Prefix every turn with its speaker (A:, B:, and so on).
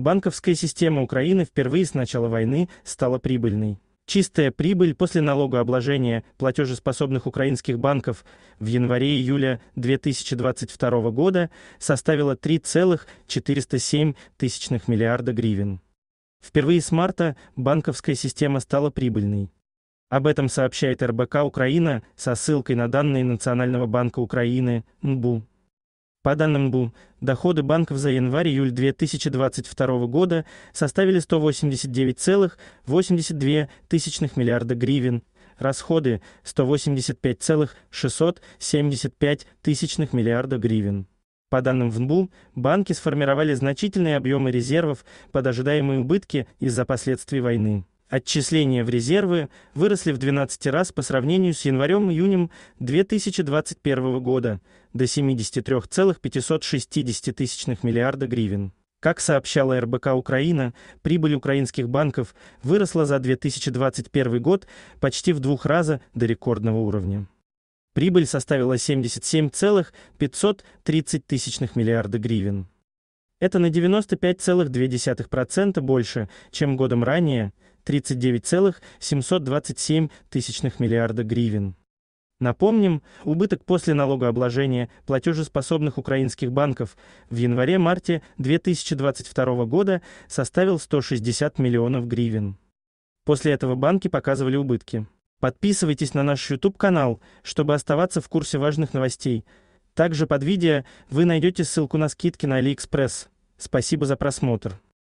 A: банковская система Украины впервые с начала войны стала прибыльной. Чистая прибыль после налогообложения платежеспособных украинских банков в январе-июле 2022 года составила 3,407 миллиарда гривен. Впервые с марта банковская система стала прибыльной. Об этом сообщает РБК Украина со ссылкой на данные Национального банка Украины НБУ. По данным БУ, доходы банков за январь-июль 2022 года составили 189,82 миллиарда гривен, расходы 185,675 миллиарда гривен. По данным ВНБУ, банки сформировали значительные объемы резервов под ожидаемые убытки из-за последствий войны. Отчисления в резервы выросли в 12 раз по сравнению с январем-июнем 2021 года до 73,560 миллиарда гривен. Как сообщала РБК Украина, прибыль украинских банков выросла за 2021 год почти в двух раза до рекордного уровня. Прибыль составила 77,530 миллиарда гривен. Это на 95,2% больше, чем годом ранее – 39,727 миллиарда гривен. Напомним, убыток после налогообложения платежеспособных украинских банков в январе-марте 2022 года составил 160 миллионов гривен. После этого банки показывали убытки. Подписывайтесь на наш YouTube-канал, чтобы оставаться в курсе важных новостей. Также под видео вы найдете ссылку на скидки на AliExpress. Спасибо за просмотр.